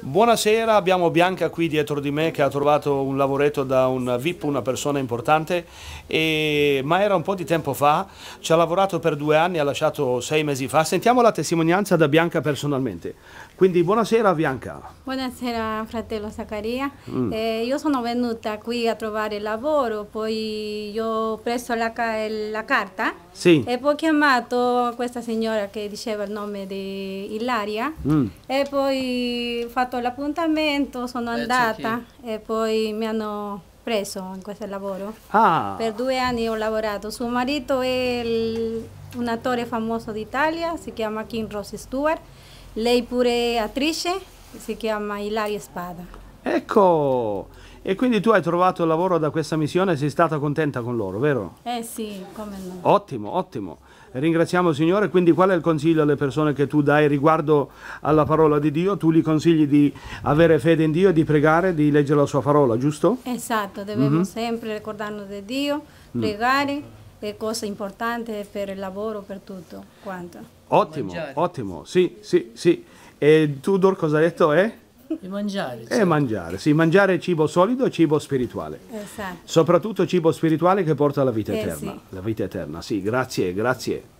Buonasera, abbiamo Bianca qui dietro di me che ha trovato un lavoretto da un VIP, una persona importante, e... ma era un po' di tempo fa, ci ha lavorato per due anni, ha lasciato sei mesi fa. Sentiamo la testimonianza da Bianca personalmente. Quindi buonasera Bianca. Buonasera fratello Zaccaria, mm. eh, io sono venuta qui a trovare lavoro, poi io ho preso la, la carta sì. e poi ho chiamato questa signora che diceva il nome di Ilaria mm. e poi fatto l'appuntamento, sono eh, andata e poi mi hanno preso in questo lavoro. Ah. Per due anni ho lavorato. Suo marito è il, un attore famoso d'Italia, si chiama Kim Rose Stewart. Lei pure è attrice, si chiama Ilaria Spada. Ecco, e quindi tu hai trovato il lavoro da questa missione, e sei stata contenta con loro, vero? Eh sì, come no. Ottimo, ottimo. Ringraziamo il Signore, quindi qual è il consiglio alle persone che tu dai riguardo alla parola di Dio? Tu li consigli di avere fede in Dio, e di pregare, di leggere la sua parola, giusto? Esatto, dobbiamo mm -hmm. sempre ricordarnos di Dio, mm. pregare. Mm è cosa importante per il lavoro, per tutto quanto. Ottimo, Mangiare. ottimo, sì, sì, sì. E tu Dor cosa hai detto? Eh? E mangiare. Cioè. Eh, e mangiare, sì, mangiare cibo solido e cibo spirituale. Esatto. Soprattutto cibo spirituale che porta alla vita eh, eterna. Sì. La vita eterna, sì, grazie, grazie.